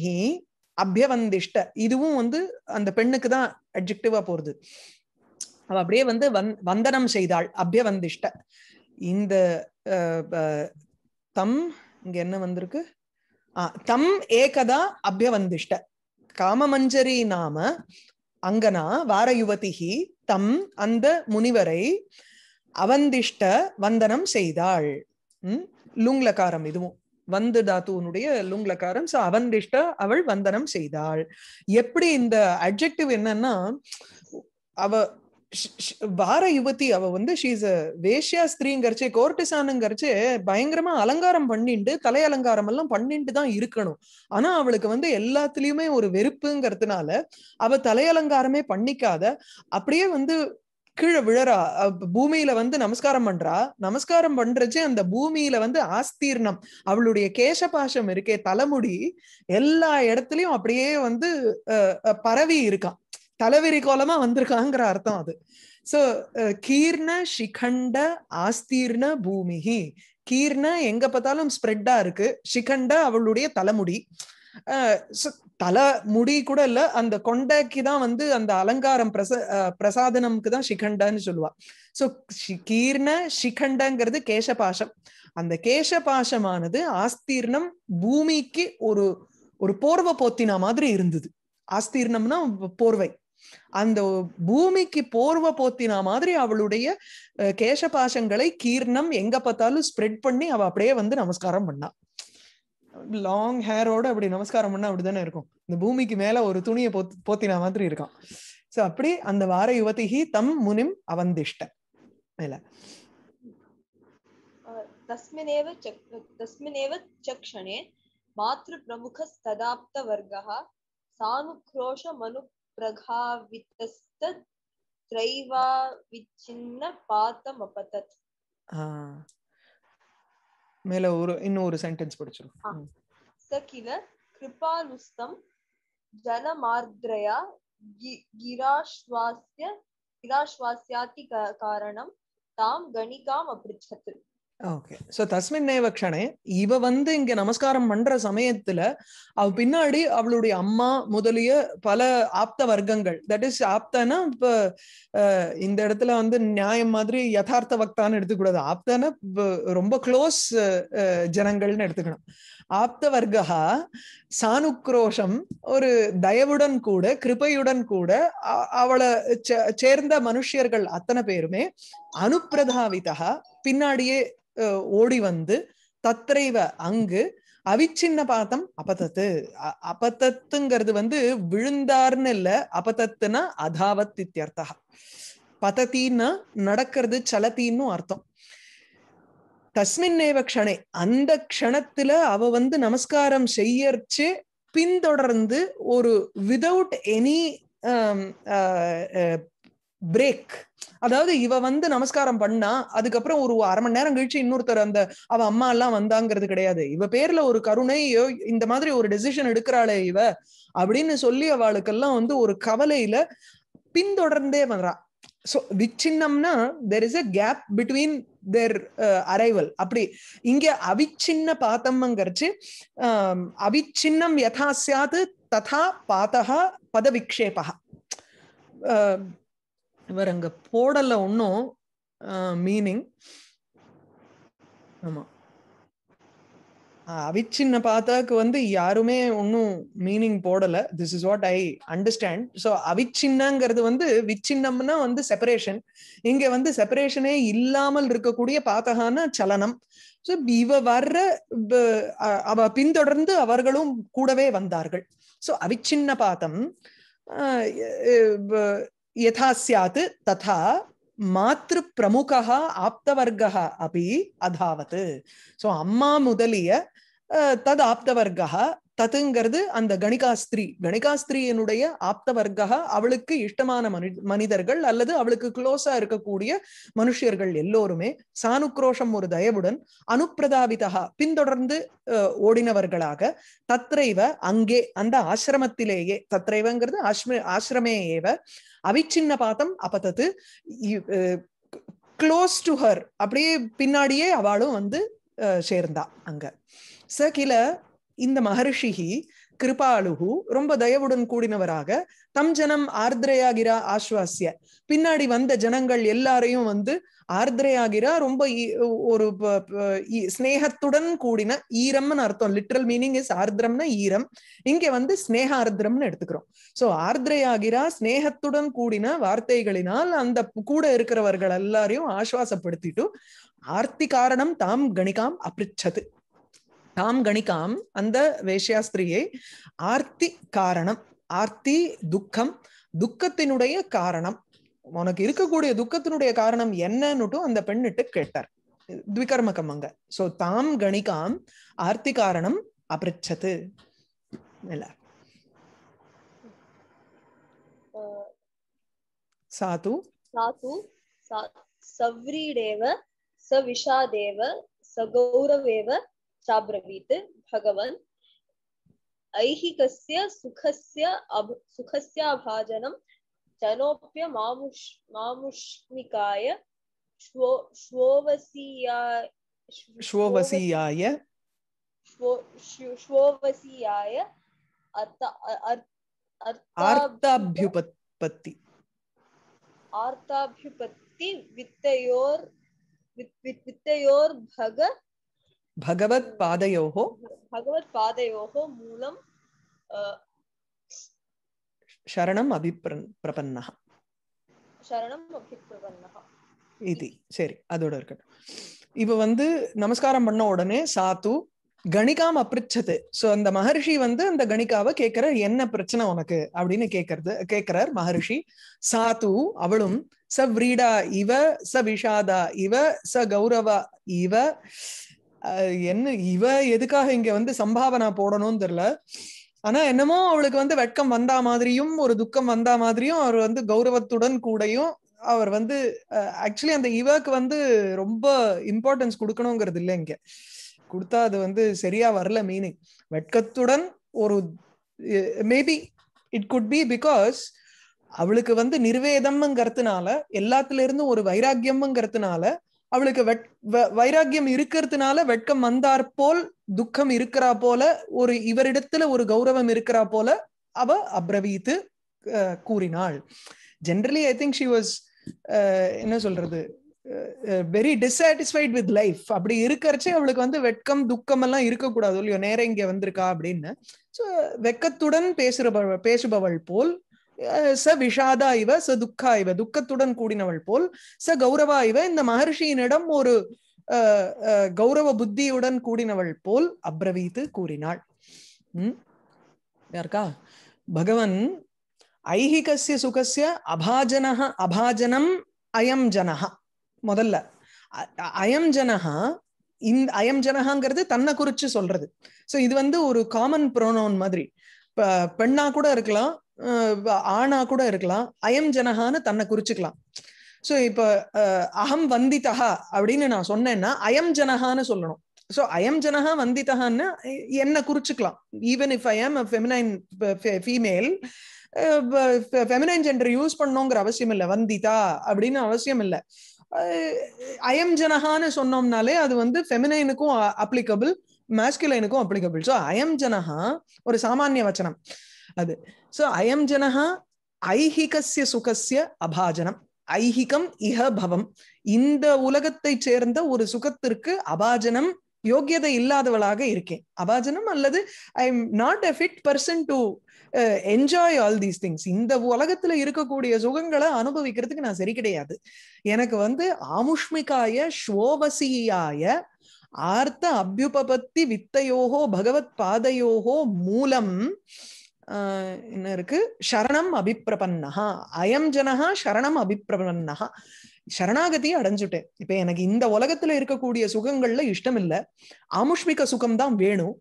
அபியவந்திஷ்ட இதுவும் வந்து அந்த பெண்ணுக்கு தான் அட்ஜெக்டிவா போறது அவ அப்படியே வந்து வந் வந்தனம் செய்தாள் அபியவந்திஷ்ட இந்த தம் இங்க என்ன வந்திருக்கு தம் ஏகதா அபியவந்திஷ்ட காமமஞ்சரி நாம அங்கனா வார யுவதி தம் அந்த முனிவரை அவந்திஷ்ட வந்தனம் செய்தாள் உம் லுங்லகாரம் இதுவும் வந்து தாத்துவனுடைய லுங்லகாரம் சோ அவந்திஷ்ட அவள் வந்தனம் செய்தாள் எப்படி இந்த அட்ஜெக்டிவ் என்னன்னா அவ வார யுவதி அவ வந்து ஷீஸ் வேஷ்யா ஸ்திரீங்கிறச்சே கோர்டிசானுங்கிறச்சே பயங்கரமா அலங்காரம் பண்ணிட்டு தலை அலங்காரம் எல்லாம் பண்ணிட்டு தான் இருக்கணும் ஆனா அவளுக்கு வந்து எல்லாத்துலயுமே ஒரு வெறுப்புங்கிறதுனால அவ தலையலங்காரமே பண்ணிக்காத அப்படியே வந்து கீழே விழறா பூமியில வந்து நமஸ்காரம் பண்றா நமஸ்காரம் பண்றச்சு அந்த பூமியில வந்து ஆஸ்தீர்ணம் அவளுடைய கேசபாஷம் இருக்கே தலைமுடி எல்லா இடத்துலயும் அப்படியே வந்து பரவி இருக்கான் தலைவிரி கோலமா வந்திருக்காங்கிற அர்த்தம் அது சோ கீர்ண சிகண்ட ஆஸ்தீர்ண பூமி கீர்ண எங்க பார்த்தாலும் ஸ்ப்ரெட்டா இருக்கு சிகண்ட அவளுடைய தலைமுடி தலை முடி கூட இல்ல அந்த கொண்டைக்கு தான் வந்து அந்த அலங்காரம் பிரச பிரசாதனம்க்கு தான் சிகண்டன்னு சொல்லுவா சோ கீர்ண சிகண்டங்கிறது கேசபாஷம் அந்த கேசபாஷமானது ஆஸ்தீர்ணம் பூமிக்கு ஒரு ஒரு போர்வை போத்தினா மாதிரி இருந்தது ஆஸ்தீர்ணம்னா போர்வை அந்த பூமிக்கு போர்வ போத்தினா மாதிரி அவளுடைய கேசபாசங்களை கீர்ணம் எங்க பார்த்தாலும் ஸ்ப்ரெட் பண்ணி அவ அப்படியே வந்து நமஸ்காரம் பண்ணா லாங் ஹேரோட அப்படி நமஸ்காரம் பண்ணா அப்படி இருக்கும் இந்த பூமிக்கு மேல ஒரு துணியை போத் போத்தினா மாதிரி இருக்கான் சோ அப்படி அந்த வார யுவதிஹி தம் முனிம் அவந்திஷ்ட இல்ல தஸ்மினேவ தஸ்மினேவ சக்ஷணே மாத்ரு பிரமுக ஸ்ததாப்த வர்க்கः சானுக்ரோஷ மனு பிரகாவிதஸ்த திரைவா விச்சின்ன பாத்தம் அப்பதத் மேல ஒரு இன்னும் ஒரு சென்டென்ஸ் படிச்சிரும் சகில கிருபாலுஸ்தம் ஜலமார்த்ரயா கிராஸ்வாஸ்ய கிராஸ்வாஸ்யாதி காரணம் தாம் கணிகாம் அப்ரிச்சத்து ஓகே சோ தஸ்மின்னேவ க்ஷணே இவ வந்து இங்க நமஸ்காரம் பண்ற சமயத்துல அவ பின்னாடி அவளுடைய அம்மா முதலிய பல ஆப்த வர்க்கங்கள் தட் இஸ் ஆப்தனா இப்ப இந்த இடத்துல வந்து நியாயம் மாதிரி யதார்த்த வக்தான்னு எடுத்துக்கூடாது ஆப்தனா ரொம்ப க்ளோஸ் ஜனங்கள்னு எடுத்துக்கணும் ஆப்தவர்கா சானுக்ரோஷம் ஒரு தயவுடன் கூட கிருபையுடன் கூட அவளை சேர்ந்த மனுஷியர்கள் அத்தனை பேருமே அனுப்பிரதாவிதா பின்னாடியே ஓடி வந்து தத்ரைவ அங்கு அவிச்சின்ன பாத்தம் அப்பத்தத்து அப்பத்தத்துங்கிறது வந்து விழுந்தார்னு இல்ல அப்பத்தத்துனா அதாவத் இத்தியர்த்தா பதத்தின்னா நடக்கிறது சலத்தின்னு அர்த்தம் தஸ்மின்னேவ க்ஷணை அந்த க்ஷணத்துல அவ வந்து நமஸ்காரம் செய்யறச்சு பின்தொடர்ந்து ஒரு விதவுட் எனி பிரேக் அதாவது இவ வந்து நமஸ்காரம் பண்ணா அதுக்கப்புறம் ஒரு அரை மணி நேரம் கழிச்சு இன்னொருத்தர் அந்த அவ அம்மா எல்லாம் வந்தாங்கிறது கிடையாது இவ பேர்ல ஒரு கருணையோ இந்த மாதிரி ஒரு டெசிஷன் எடுக்கிறாளே இவ அப்படின்னு சொல்லி அவளுக்கெல்லாம் வந்து ஒரு கவலையில பின்தொடர்ந்தே வர்றா ஸோ விச்சின்னம்னா there is a gap between their arrival uh, அப்படி இங்க அவிச்சின்ன பாத்தம்ங்கிறச்சு um, அவிச்சின்னம் யதா சாத் ததா பாத்தா பதவிக்ஷேபா um, இவர் அங்க போடல ஒன்னும் மீனிங் uh, ஆமா அவிச்சின்ன பாத்தாக்கு வந்து யாருமே ஒன்னும் மீனிங் போடல this is what I understand so அவிச்சின்னங்கிறது வந்து விச்சின்னம்னா வந்து செப்பரேஷன் இங்க வந்து செப்பரேஷனே இல்லாமல் இருக்கக்கூடிய பாத்தகான சலனம் ஸோ இவ வர்ற அவ பின்தொடர்ந்து அவர்களும் கூடவே வந்தார்கள் ஸோ அவிச்சின்ன பாத்தம் யதா சியாத்து ததா மாத்திரு பிரமுகா ஆப்தவர்கா அப்படி அதாவது ஸோ அம்மா முதலிய தத் ஆப்தவர்கா தத்துங்கிறது அந்த கணிகாஸ்திரி கணிகாஸ்திரியனுடைய ஆப்த வர்க்கா அவளுக்கு இஷ்டமான மனி மனிதர்கள் அல்லது அவளுக்கு க்ளோஸா இருக்கக்கூடிய மனுஷியர்கள் எல்லோருமே சானுக்ரோஷம் ஒரு தயவுடன் அனுப்பிரதாபிதா பின்தொடர்ந்து ஓடினவர்களாக தத்ரைவ அங்கே அந்த ஆசிரமத்திலேயே தத்ரைவங்கிறது ஆஷ்ம ஆசிரமே ஏவ அவிச்சின்ன பாத்தம் அப்பத்தது க்ளோஸ் டு ஹர் அப்படியே பின்னாடியே அவளும் வந்து சேர்ந்தா அங்க ச கில இந்த மகர்ஷிஹி கிருபாலுகு ரொம்ப தயவுடன் கூடினவராக தம் ஜனம் ஆர்திரையாகிரா ஆஸ்வாசிய பின்னாடி வந்த ஜனங்கள் எல்லாரையும் வந்து ஆர்திரையாகிரா ரொம்ப ஒரு ஸ்னேகத்துடன் கூடின ஈரம்னு அர்த்தம் லிட்ரல் மீனிங் இஸ் ஆர்திரம்னா ஈரம் இங்க வந்து ஸ்னேகார்திரம்னு ஆர்திரம்னு எடுத்துக்கிறோம் சோ ஆர்திரையாகிரா ஸ்னேகத்துடன் கூடின வார்த்தைகளினால் அந்த கூட இருக்கிறவர்கள் எல்லாரையும் ஆஸ்வாசப்படுத்திட்டு ஆர்த்தி காரணம் தாம் கணிகாம் அப்ரிச்சது தாம் கணிக்காம் அந்த வேஷ்யாஸ்திரியை ஆர்த்தி காரணம் ஆர்த்தி துக்கம் துக்கத்தினுடைய காரணம் உனக்கு இருக்கக்கூடிய துக்கத்தினுடைய காரணம் என்னன்னுட்டும் அந்த பெண்ணிட்டு கேட்டார் த்விகர்மகம் அங்க சோ தாம் கணிகாம் ஆர்த்தி காரணம் அபிரச்சது இல்ல சாது சாது சவ்ரீடேவ சவிஷாதேவ சகௌரவேவ साब्रवीत भगवान भगवन् ऐहिकस्य सुखस्य अभ सुखस्याभाजनं जनोप्य मामुष्मिकाय श्वो श्वोवसीया श्वोवसीयाय श्वोवसीयाय பகவத் பாதையோஹோ பகவத் பாதையோஹோ மூலம் சரணம் அபிப்ரன் சரணம் அபிப்ரபன்னஹ இது சரி அதோட இருக்கட்டும் இப்ப வந்து நமஸ்காரம் பண்ண உடனே சாத்து கணிகாம் அப்பிரிச்சது சோ அந்த மகர்ஷி வந்து அந்த கணிகாவை கேக்குற என்ன பிரச்சனை உனக்கு அப்படின்னு கேக்குறது கேட்கிறார் மகர்ஷி சாத்து அவளும் ச வ்ரீடா இவ ச விஷாதா இவ ச கௌரவா இவ என்ன இவ எதுக்காக இங்க வந்து சம்பாவனா போடணும்னு தெரியல ஆனா என்னமோ அவளுக்கு வந்து வெட்கம் வந்தா மாதிரியும் ஒரு துக்கம் வந்தா மாதிரியும் அவர் வந்து கௌரவத்துடன் கூடயும் அவர் வந்து ஆக்சுவலி அந்த இவாக்கு வந்து ரொம்ப இம்பார்ட்டன்ஸ் கொடுக்கணுங்கிறது இல்லை இங்க கொடுத்தா அது வந்து சரியா வரல மீனிங் வெட்கத்துடன் ஒரு maybe it could be because அவளுக்கு வந்து நிர்வேதம்ங்கிறதுனால எல்லாத்துல இருந்தும் ஒரு வைராக்கியம்ங்கிறதுனால அவளுக்கு வெட் வைராக்கியம் இருக்கிறதுனால வெட்கம் வந்தார் போல் துக்கம் இருக்கிறா போல ஒரு இவரிடத்துல ஒரு கௌரவம் இருக்கிறா போல அவ அப்ரவீத்து கூறினாள் generally I think she was என்ன சொல்றது வெரி டிஸாட்டிஸ்ஃபைட் வித் லைஃப் அப்படி இருக்கிறச்சே அவளுக்கு வந்து வெட்கம் துக்கம் எல்லாம் இருக்கக்கூடாது இல்லையோ நேரம் இங்க வந்திருக்கா அப்படின்னு ஸோ வெக்கத்துடன் பேசுறவள் பேசுபவள் போல் ச விஷாதா இவ ச துக்கா இவ துக்கத்துடன் கூடினவள் போல் ச கௌரவா இவ இந்த மகர்ஷியினிடம் ஒரு கௌரவ புத்தியுடன் கூடினவள் போல் அப்ரவீத்து கூறினாள் உம் யாருக்கா பகவன் ஐஹிகசிய சுகசிய அபாஜனஹ அபாஜனம் அயம் ஜனஹா முதல்ல அயம் ஜனகா இந்த அயம் ஜனஹாங்கிறது தன்னை குறிச்சு சொல்றது சோ இது வந்து ஒரு காமன் ப்ரோனோன் மாதிரி பெண்ணா கூட இருக்கலாம் ஆணா கூட இருக்கலாம் அயம் ஜனகான்னு தன்னை குறிச்சுக்கலாம் ஸோ இப்போ அகம் வந்திதா அப்படின்னு நான் சொன்னேன்னா அயம் ஜனகான்னு சொல்லணும் ஸோ அயம் ஜனகா வந்திதகான்னு என்ன குறிச்சுக்கலாம் even if I am female feminine gender use பண்ணோங்கிற அவசியம் இல்லை வந்திதா அப்படின்னு அவசியம் இல்லை அயம் ஜனகான்னு சொன்னோம்னாலே அது வந்து ஃபெமினைனுக்கும் அப்ளிகபிள் மேஸ்குலைனுக்கும் அப்ளிகபிள் ஸோ அயம் ஜனகா ஒரு சாமானிய வச்சனம் அது சோ அயம் ஜனஹா ஐஹிகசிய சுகசிய அபாஜனம் ஐஹிகம் இஹ பவம் இந்த உலகத்தை சேர்ந்த ஒரு சுகத்திற்கு அபாஜனம் யோக்கியதை இல்லாதவளாக இருக்கேன் அபாஜனம் அல்லது I am not a fit person to enjoy all these things இந்த உலகத்துல இருக்கக்கூடிய சுகங்களை அனுபவிக்கிறதுக்கு நான் சரி கிடையாது எனக்கு வந்து ஆமுஷ்மிகாய ஸ்வோவசியாய ஆர்த்த அபியுபபத்தி வித்தையோகோ பகவத் பாதையோகோ மூலம் என்ன இருக்கு சரணம் அபிப்பிரபன்னஹா அயம் ஜனஹா சரணம் அபிப்பிரபன்னஹா சரணாகதியை அடைஞ்சுட்டேன் இப்ப எனக்கு இந்த உலகத்துல இருக்கக்கூடிய சுகங்கள்ல இஷ்டம் இல்ல ஆமுஷ்மிக சுகம்தான் வேணும்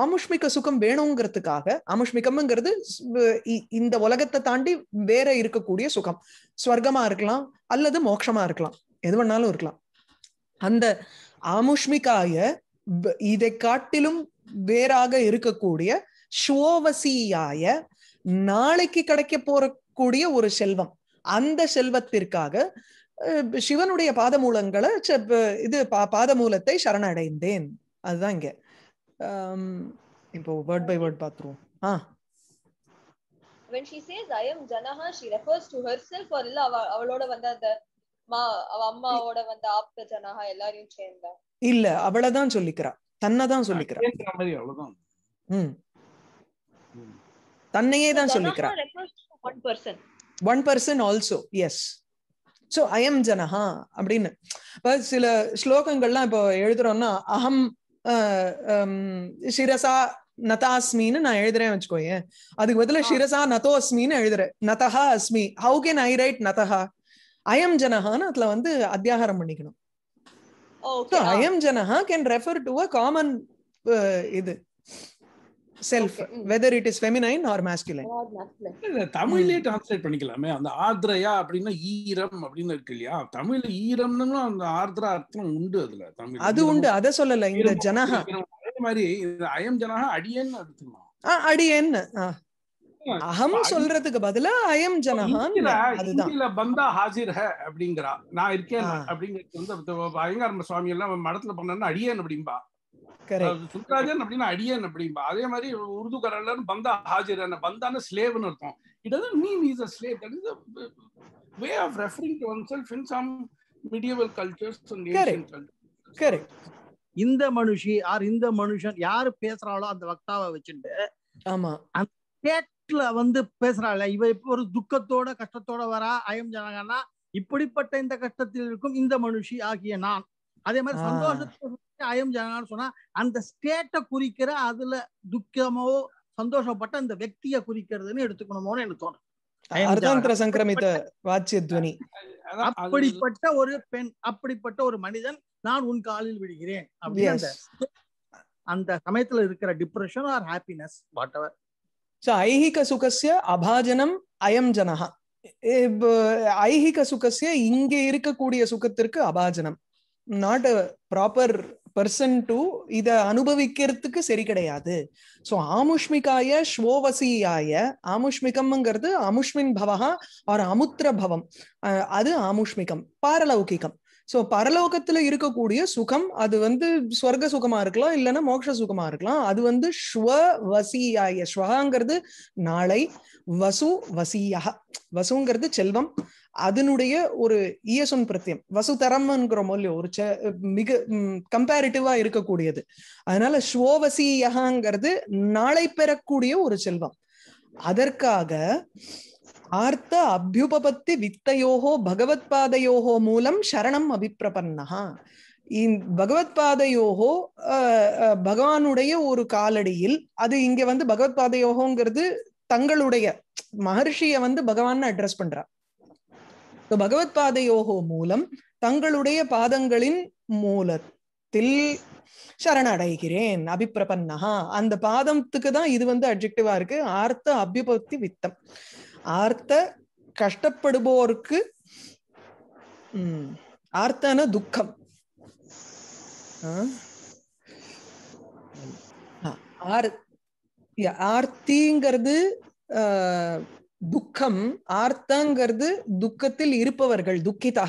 ஆமுஷ்மிக சுகம் வேணுங்கிறதுக்காக ஆமுஷ்மிகம்ங்கிறது இந்த உலகத்தை தாண்டி வேற இருக்கக்கூடிய சுகம் ஸ்வர்க்கமா இருக்கலாம் அல்லது மோட்சமா இருக்கலாம் எது வேணாலும் இருக்கலாம் அந்த ஆமுஷ்மிகாய இதை காட்டிலும் வேறாக இருக்கக்கூடிய சுவோவசியாய நாளைக்கு கிடைக்க போறக்கூடிய ஒரு செல்வம் அந்த செல்வத்திற்காக சிவனுடைய பாதமூலங்களை இது பாதமூலத்தை சரணடைந்தேன் அதுதான் இங்க இப்போ வேர்ட் பை வேர்ட் பாத்துருவோம் ஆ when she says i am janaha she refers to herself or illa அவளோட ma அந்த மா அவ அம்மாவோட வந்த ஆப்த ஜனஹா எல்லாரையும் சேர்ந்தா இல்ல அவளதான் சொல்லிக்கிறா தன்னதான் சொல்லிக்கிறா அவ்வளவுதான் தன்னையே தான் சொல்லிக்கிறார் one person also as so அயம் ஜனஹா அப்படின்னு சில ஸ்லோகங்கள்லாம் இப்போ எழுதுறோம்னா அகம் சிரசா நதாஸ்மின்னு நான் எழுதுறேன் வச்சுக்கோயேன் அதுக்கு பதில சிரசா நதோ அஸ்மின்னு எழுதுறேன் நதஹா அஸ்மி ஹவு கேன் ஐ ரைட் நதஹா அயம் ஜனஹான்னு அதுல வந்து அத்தியாகாரம் பண்ணிக்கணும் அயம் ஜனஹா can refer to a common இது self whether it is feminine or masculine தமிழ்லயே டிரான்ஸ்லேட் hmm. பண்ணிக்கலாமே அந்த ஆர்திரயா அப்படின்னா ஈரம் அப்படின்னு இருக்கு இல்லையா தமிழ்ல ஈரம்னு அந்த ஆர்திரா அர்த்தம் உண்டு அதுல தமிழ் அது உண்டு அத சொல்லல இந்த ஜனஹா அதே மாதிரி அயம் ஜனஹா அடியன் அர்த்தமா அடியன் அகம் சொல்றதுக்கு பதிலா அயம் ஜனஹான் அதுதான் பந்தா ஹாஜிர் ஹ அப்படிங்கறா நான் இருக்கேன் அப்படிங்கிறது வந்து அய்யங்கார் சுவாமி எல்லாம் மடத்துல பண்ணா அடியன் அப்படிம்பா அப்படின்னா மாதிரி உருது பந்தான மீன் இஸ் ஒன் செல்ஃப் இந்த மனுஷி ஆர் இந்த மனுஷன் யாரு பேசுறாளோ அந்த வக்தாவை வச்சுட்டு ஆமா அந்த ஸ்டேட்ல வந்து பேசுறாள் இவ இப்ப ஒரு துக்கத்தோட கஷ்டத்தோட வரா அயம் ஜனகனா இப்படிப்பட்ட இந்த கஷ்டத்தில் இருக்கும் இந்த மனுஷி ஆகிய நான் அதே மாதிரி சந்தோஷத்தை அயம் ஜனகான்னு சொன்னா அந்த ஸ்டேட்டை குறிக்கிற அதுல துக்கமோ சந்தோஷப்பட்ட அந்த வெக்தியை குறிக்கிறதுன்னு எடுத்துக்கணுமோன்னு எனக்கு தோணும் அப்படிப்பட்ட ஒரு பெண் அப்படிப்பட்ட ஒரு மனிதன் நான் உன் காலில் விடுகிறேன் அப்படின்னு அந்த சமயத்துல இருக்கிற depression or happiness what so ஐஹிக சுகசிய அபாஜனம் அயம் ஜனஹா ஐஹிக சுகசிய இங்க இருக்கக்கூடிய சுகத்திற்கு அபாஜனம் நாட் ப்ராப்பர் பர்சன் டு இத அனுபவிக்கிறதுக்கு சரி கிடையாது சோ ஆமுஷ்மிகாய ஸ்வோவசியாய ஆமுஷ்மிகம்ங்கிறது அமுஷ்மின் பவகா ஆர் அமுத்திர பவம் அது ஆமுஷ்மிகம் பாரலௌகிகம் சோ பரலோகத்துல இருக்கக்கூடிய சுகம் அது வந்து ஸ்வர்க சுகமா இருக்கலாம் இல்லைன்னா மோட்ச சுகமா இருக்கலாம் அது வந்து ஸ்வ வசியாய ஸ்வங்கிறது நாளை வசு வசியா வசுங்கிறது செல்வம் அதனுடைய ஒரு இயசுன் பிரத்தியம் வசுதரம்ங்கிறோம் இல்லையோ ஒரு செ மிக கம்பேரிட்டிவா இருக்கக்கூடியது அதனால ஸ்வோவசியகாங்கிறது நாளை பெறக்கூடிய ஒரு செல்வம் அதற்காக ஆர்த்த அபியுபபத்தி வித்தையோகோ பகவத்பாதையோகோ மூலம் சரணம் அபிப்பிரபன்னா பகவத்பாதையோகோ பகவானுடைய ஒரு காலடியில் அது இங்க வந்து பகவத்பாதையோகோங்கிறது தங்களுடைய மகர்ஷிய வந்து பகவான் அட்ரஸ் பண்றா பாதையோகோ மூலம் தங்களுடைய பாதங்களின் மூலத்தில் சரணடைகிறேன் அபிப்ரபன்னஹா அந்த பாதத்துக்கு தான் இது வந்து அப்ஜெக்டிவா இருக்கு ஆர்த்த அபிபக்தி வித்தம் ஆர்த்த கஷ்டப்படுபோருக்கு உம் ஆர்த்தன துக்கம் ஆர்த்திங்கிறது துக்கம் ஆர்த்தங்கிறது துக்கத்தில் இருப்பவர்கள் துக்கிதா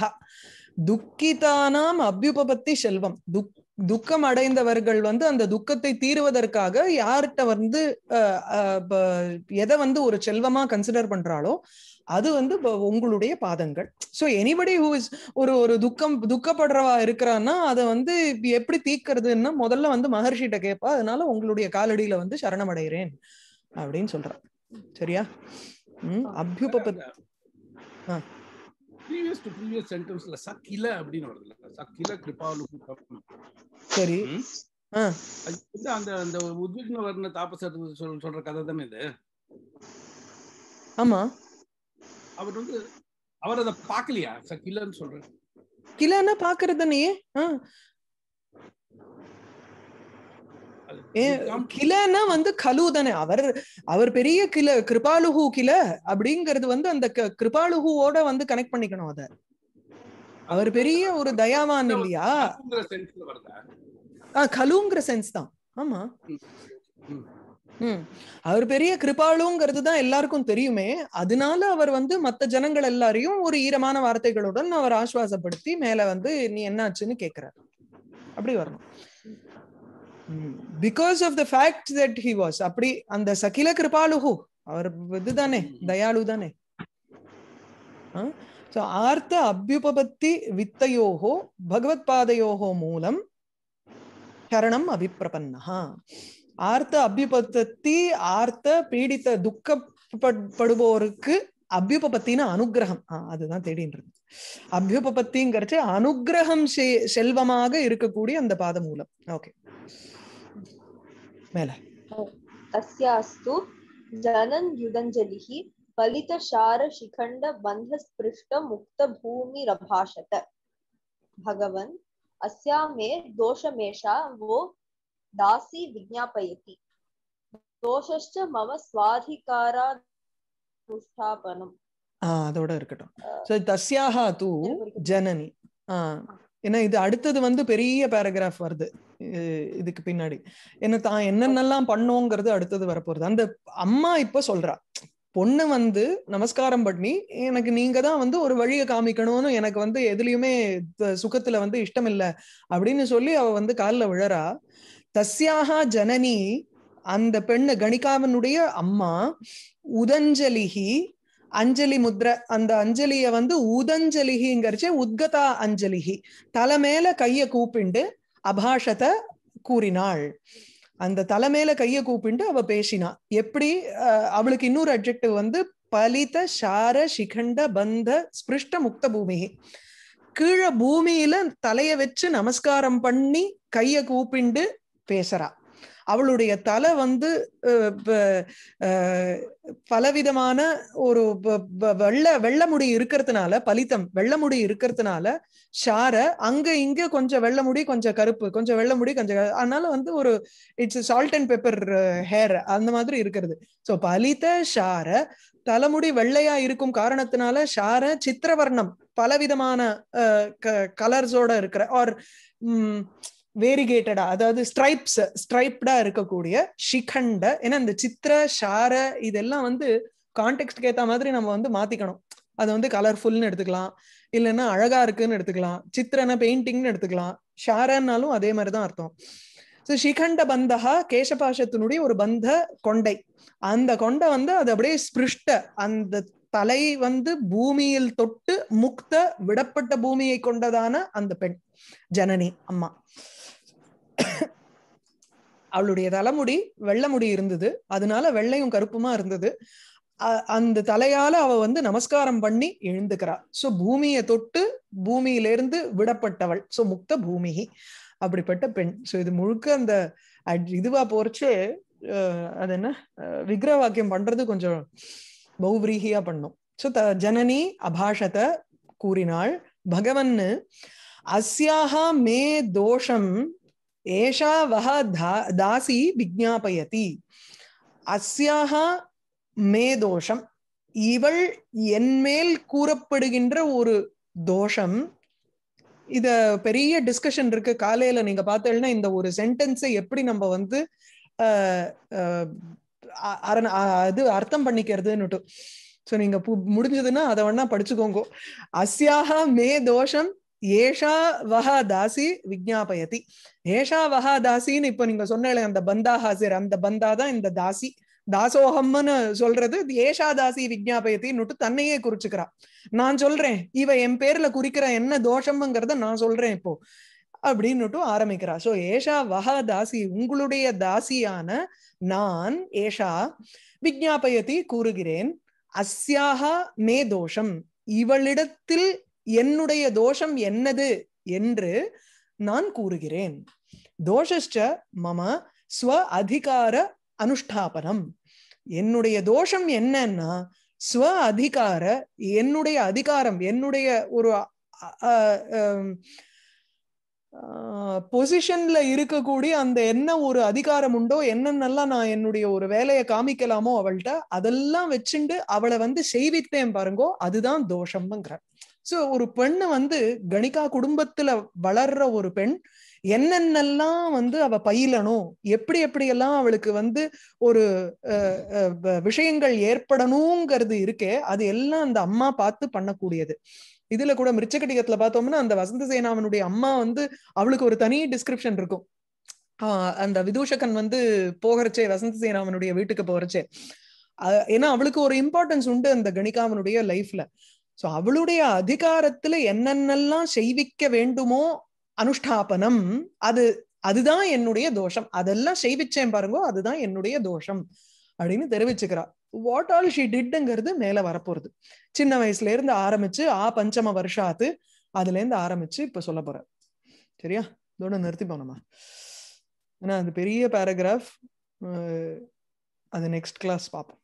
துக்கிதானாம் அபியுபபத்தி செல்வம் துக் துக்கம் அடைந்தவர்கள் வந்து அந்த துக்கத்தை தீருவதற்காக யார்கிட்ட வந்து எதை வந்து ஒரு செல்வமா கன்சிடர் பண்றாளோ அது வந்து உங்களுடைய பாதங்கள் ஸோ எனிபடி ஹூ இஸ் ஒரு ஒரு துக்கம் துக்கப்படுறவா இருக்கிறான்னா அதை வந்து எப்படி தீக்கிறதுன்னா முதல்ல வந்து மகர்ஷிட்ட கேட்பா அதனால உங்களுடைய காலடியில வந்து சரணம் அடைகிறேன் அப்படின்னு சொல்றான் சரியா உம் அபியுப ஆஹ் ப்ரீவியஸ் டு ப்ரீவியஸ் சென்டென்ஸ்ல சக்கில அப்படின்னு வருது இல்ல சக்கில கிருபாலு சரி அந்த அந்த உத்விக்ன வர்ண தாபசர் சொல்ற கதை தானே இது ஆமா அவர் வந்து அவர் அதை பாக்கலையா கிலன்னு சொல்ற கிலன்னா பாக்குறது தானே கிளைன்னா வந்து கலு தானே அவர் அவர் பெரிய கில கிருபாலுகு கில அப்படிங்கிறது வந்து அந்த கிருபாலுகுவோட வந்து கனெக்ட் பண்ணிக்கணும் அத அவர் பெரிய ஒரு தயாவான் இல்லையா ஆஹ் கலுங்கிற சென்ஸ் தான் ஆமா அவர் பெரிய கிருபாலுங்கிறது தான் எல்லாருக்கும் தெரியுமே அதனால அவர் வந்து மத்த ஜனங்கள் எல்லாரையும் ஒரு ஈரமான வார்த்தைகளுடன் அவர் ஆசுவாசப்படுத்தி மேல வந்து நீ என்னாச்சுன்னு கேக்குறாரு அப்படி வரணும் because of the fact that he was அப்படி அந்த சகில கிருபாலுஹு அவர் இதுதானே தயாலு தானே ஸோ ஆர்த்த அபியுபபத்தி வித்தையோகோ பகவத் பாதையோகோ மூலம் சரணம் அபிப்பிரபன்னா ஆர்த்த அபியுபத்தி ஆர்த்த பீடித்த துக்கப்படுபவருக்கு அபியுபபத்தின அனுகிரகம் அதுதான் தேடின்றது அபியுபபத்திங்கிறச்சு அனுகிரகம் செல்வமாக இருக்கக்கூடிய அந்த பாத மூலம் ஓகே मेले तस्यास्तु जनन् युगञ्जलिः फलितशारशिखण्डबन्धस्पृष्टमुक्तभूमिरभाषत भगवन् अस्या मे दोषमेषा वो दासी विज्ञापयति दोषश्च मम स्वाधिकारानुष्ठापनम् അതോടെ ഇരിക്കട്ടോ സോ തസ്യാഹ തു ജനനി ആ ஏன்னா இது அடுத்தது வந்து பெரிய பேராகிராஃப் வருது இதுக்கு பின்னாடி என்ன தான் என்னென்னலாம் பண்ணோங்கிறது அடுத்தது வரப்போறது அந்த அம்மா இப்ப சொல்றா பொண்ணு வந்து நமஸ்காரம் பண்ணி எனக்கு நீங்க தான் வந்து ஒரு வழியை காமிக்கணும்னு எனக்கு வந்து எதுலயுமே சுகத்துல வந்து இஷ்டம் இல்ல அப்படின்னு சொல்லி அவ வந்து காலில் விழறா தஸ்யாகா ஜனனி அந்த பெண்ணு கணிகாவனுடைய அம்மா உதஞ்சலிகி அஞ்சலி முத்ர அந்த அஞ்சலிய வந்து உதஞ்சலிகிங்கிறச்சே உத்கதா அஞ்சலிகி தலை மேல கைய கூப்பிண்டு அபாஷத்தை கூறினாள் அந்த தலை மேல கைய கூப்பிண்டு அவ பேசினா எப்படி அவளுக்கு இன்னொரு அப்ஜெக்டிவ் வந்து பலித சார சிகண்ட பந்த ஸ்பிருஷ்ட முக்த பூமி கீழே பூமியில தலைய வச்சு நமஸ்காரம் பண்ணி கைய கூப்பிண்டு பேசுறா அவளுடைய தலை வந்து பலவிதமான ஒரு வெள்ள வெள்ளமுடி இருக்கிறதுனால பலித்தம் வெள்ளமுடி இருக்கிறதுனால ஷார அங்க இங்க கொஞ்சம் வெள்ளமுடி கொஞ்சம் கருப்பு கொஞ்சம் வெள்ளமுடி கொஞ்சம் அதனால வந்து ஒரு it's salt and pepper hair அந்த மாதிரி இருக்கிறது சோ பலித்த ஷார தலைமுடி வெள்ளையா இருக்கும் காரணத்தினால ஷார சித்திரவர்ணம் பலவிதமான கலர்ஸோட இருக்கிற ஆர் வேரிகேட்டடா அதாவது ஸ்ட்ரைப்ஸ் ஸ்ட்ரைப்டா இருக்கக்கூடிய ஷிகண்ட ஏன்னா இந்த சித்திர ஷார இதெல்லாம் வந்து கான்டெக்ட் ஏத்த மாதிரி நம்ம வந்து மாத்திக்கணும் அதை வந்து கலர்ஃபுல்னு எடுத்துக்கலாம் இல்லைன்னா அழகா இருக்குன்னு எடுத்துக்கலாம் சித்திரன பெயிண்டிங்னு எடுத்துக்கலாம் ஷாரன்னாலும் அதே மாதிரிதான் அர்த்தம் ஸோ ஷிகண்ட பந்தகா கேசபாஷத்தினுடைய ஒரு பந்த கொண்டை அந்த கொண்டை வந்து அது அப்படியே ஸ்பிருஷ்ட அந்த தலை வந்து பூமியில் தொட்டு முக்த விடப்பட்ட பூமியை கொண்டதான அந்த பெண் ஜனனி அம்மா அவளுடைய தலைமுடி வெள்ள முடி இருந்தது அதனால வெள்ளையும் கருப்புமா இருந்தது அந்த தலையால அவ வந்து நமஸ்காரம் பண்ணி எழுந்துக்கிறா சோ பூமியை தொட்டு பூமியிலிருந்து விடப்பட்டவள் சோ முக்த பூமி அப்படிப்பட்ட பெண் சோ இது முழுக்க அந்த இதுவா போறச்சு அது என்ன விக்கிர வாக்கியம் பண்றது கொஞ்சம் பௌவ்ரீகியா பண்ணும் சோ த ஜனனி அபாஷத்தை கூறினாள் பகவன் அஸ்யாஹா மே தோஷம் ஏஷா வஹ தாசி விஜாபயதி அஸ்யாக மே தோஷம் இவள் என்மேல் கூறப்படுகின்ற ஒரு தோஷம் இத பெரிய டிஸ்கஷன் இருக்கு காலையில நீங்க பார்த்தீங்கன்னா இந்த ஒரு சென்டென்ஸை எப்படி நம்ம வந்து அது அர்த்தம் பண்ணிக்கிறதுன்னுட்டு ஸோ நீங்க முடிஞ்சதுன்னா அதை வேணா படிச்சுக்கோங்க அஸ்யாக மே தோஷம் ஏஷா வஹா தாசி விஜாபயதி ஏஷா வஹா தாசின்னு இப்போ நீங்க சொன்ன அந்த பந்தா ஹாசிர் அந்த பந்தா தான் இந்த தாசி தாசோகம்னு சொல்றது ஏஷா தாசி விஜாபயத்தின்னுட்டு தன்னையே குறிச்சுக்கிறா நான் சொல்றேன் இவ என் பேர்ல குறிக்கிற என்ன தோஷம்ங்கிறத நான் சொல்றேன் இப்போ அப்படின்னுட்டு ஆரம்பிக்கிறா சோ ஏஷா வஹா தாசி உங்களுடைய தாசியான நான் ஏஷா விஜாபயத்தி கூறுகிறேன் அஸ்யாஹா மே தோஷம் இவளிடத்தில் என்னுடைய தோஷம் என்னது என்று நான் கூறுகிறேன் தோஷஷ்ட மம ஸ்வ அதிகார அனுஷ்டாபனம் என்னுடைய தோஷம் என்னன்னா ஸ்வ அதிகார என்னுடைய அதிகாரம் என்னுடைய ஒரு பொசிஷன்ல இருக்கக்கூடிய அந்த என்ன ஒரு அதிகாரம் உண்டோ என்னென்னலாம் நான் என்னுடைய ஒரு வேலையை காமிக்கலாமோ அவள்கிட்ட அதெல்லாம் வச்சுண்டு அவளை வந்து செய்வித்தேன் பாருங்கோ அதுதான் தோஷம்ங்கிற சோ ஒரு பெண்ணு வந்து கணிகா குடும்பத்துல வளர்ற ஒரு பெண் என்னென்னலாம் வந்து அவ பயிலணும் எப்படி எப்படி எல்லாம் அவளுக்கு வந்து ஒரு விஷயங்கள் ஏற்படணுங்கிறது இருக்கே அது எல்லாம் அந்த அம்மா பார்த்து பண்ணக்கூடியது இதுல கூட மிருச்சகடிகத்துல பார்த்தோம்னா அந்த வசந்த சேனாவனுடைய அம்மா வந்து அவளுக்கு ஒரு தனி டிஸ்கிரிப்ஷன் இருக்கும் ஆஹ் அந்த விதூஷகன் வந்து போகிறச்சே வசந்த சேனாவனுடைய வீட்டுக்கு போகிறச்சே ஏன்னா அவளுக்கு ஒரு இம்பார்ட்டன்ஸ் உண்டு அந்த கணிகாவனுடைய லைஃப்ல சோ அவளுடைய அதிகாரத்துல என்னென்னலாம் செய்விக்க வேண்டுமோ அனுஷ்டாபனம் அது அதுதான் என்னுடைய தோஷம் அதெல்லாம் செய்விச்சேன் பாருங்கோ அதுதான் என்னுடைய தோஷம் அப்படின்னு தெரிவிச்சுக்கிறா வாட் ஆல் ஷி டிட்டுங்கிறது மேல வரப்போறது சின்ன வயசுல இருந்து ஆரம்பிச்சு ஆ பஞ்சம வருஷாத்து அதுல இருந்து ஆரம்பிச்சு இப்ப சொல்ல போற சரியா இதோட நிறுத்தி போனோமா ஏன்னா அது பெரிய பேராகிராஃப் அது நெக்ஸ்ட் கிளாஸ் பார்ப்போம்